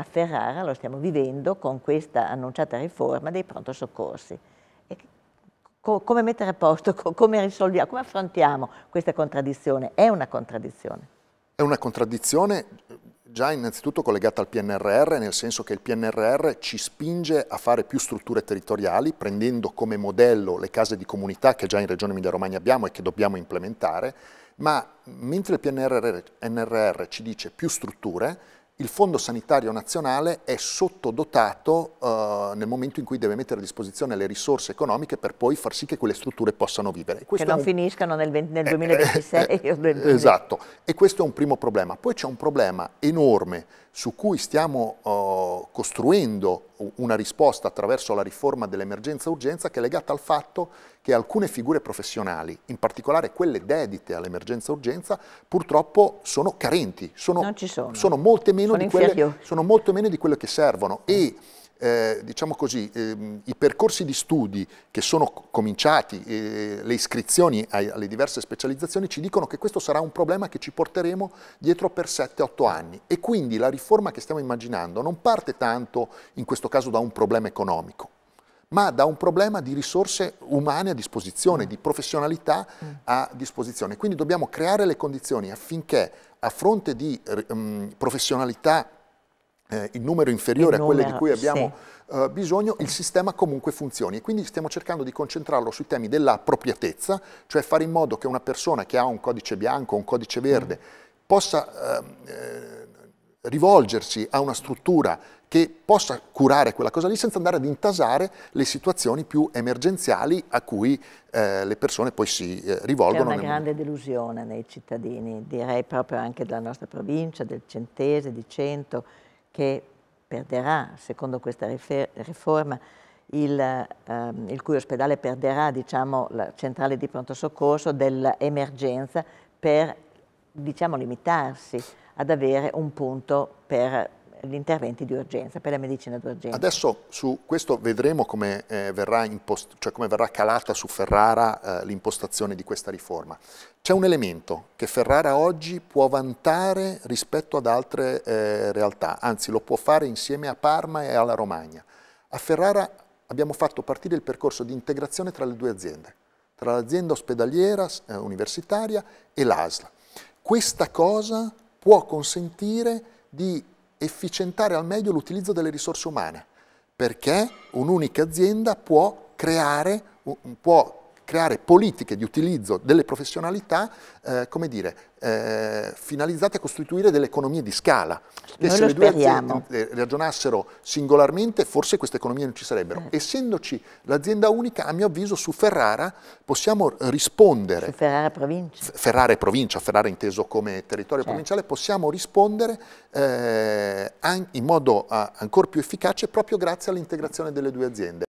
a Ferrara lo stiamo vivendo con questa annunciata riforma dei pronto soccorsi. Co come mettere a posto, co come risolviamo, come affrontiamo questa contraddizione? È una contraddizione. È una contraddizione già innanzitutto collegata al PNRR, nel senso che il PNRR ci spinge a fare più strutture territoriali, prendendo come modello le case di comunità che già in Regione Emilia-Romagna abbiamo e che dobbiamo implementare, ma mentre il PNRR, PNRR ci dice più strutture, il Fondo Sanitario Nazionale è sottodotato eh, nel momento in cui deve mettere a disposizione le risorse economiche per poi far sì che quelle strutture possano vivere. Questo che non un... finiscano nel, 20, nel 2026 eh, eh, o eh, Esatto, e questo è un primo problema. Poi c'è un problema enorme su cui stiamo uh, costruendo una risposta attraverso la riforma dell'emergenza-urgenza che è legata al fatto che alcune figure professionali, in particolare quelle dedite all'emergenza-urgenza, purtroppo sono carenti, sono, sono. sono molte meno sono di quelle, sono molto meno di quelle che servono e, eh, diciamo così, ehm, i percorsi di studi che sono cominciati, eh, le iscrizioni ai, alle diverse specializzazioni ci dicono che questo sarà un problema che ci porteremo dietro per 7-8 anni e quindi la riforma che stiamo immaginando non parte tanto in questo caso da un problema economico ma da un problema di risorse umane a disposizione, mm. di professionalità mm. a disposizione. Quindi dobbiamo creare le condizioni affinché a fronte di um, professionalità eh, il numero inferiore il numero, a quelle di cui abbiamo sì. uh, bisogno, il sistema comunque funzioni e quindi stiamo cercando di concentrarlo sui temi dell'appropriatezza, cioè fare in modo che una persona che ha un codice bianco, un codice mm. verde, mm. possa ehm, eh, rivolgersi a una struttura che possa curare quella cosa lì senza andare ad intasare le situazioni più emergenziali a cui eh, le persone poi si eh, rivolgono. C'è una grande delusione nei cittadini, direi proprio anche della nostra provincia, del Centese, di Cento, che perderà, secondo questa riforma, il, ehm, il cui ospedale perderà diciamo, la centrale di pronto soccorso dell'emergenza per diciamo, limitarsi ad avere un punto per gli interventi di urgenza, per la medicina d'urgenza. Adesso su questo vedremo come, eh, verrà, cioè come verrà, calata su Ferrara eh, l'impostazione di questa riforma. C'è un elemento che Ferrara oggi può vantare rispetto ad altre eh, realtà, anzi lo può fare insieme a Parma e alla Romagna. A Ferrara abbiamo fatto partire il percorso di integrazione tra le due aziende, tra l'azienda ospedaliera eh, universitaria e l'ASL. Questa cosa può consentire di efficientare al meglio l'utilizzo delle risorse umane, perché un'unica azienda può creare, può creare politiche di utilizzo delle professionalità, eh, come dire, eh, finalizzate a costituire delle economie di scala. Che Noi se le due aziende eh, ragionassero singolarmente, forse queste economie non ci sarebbero. Eh. Essendoci l'azienda unica, a mio avviso, su Ferrara possiamo rispondere. Su Ferrara provincia. Ferrara provincia, Ferrara inteso come territorio certo. provinciale, possiamo rispondere eh, in modo ancora più efficace proprio grazie all'integrazione delle due aziende.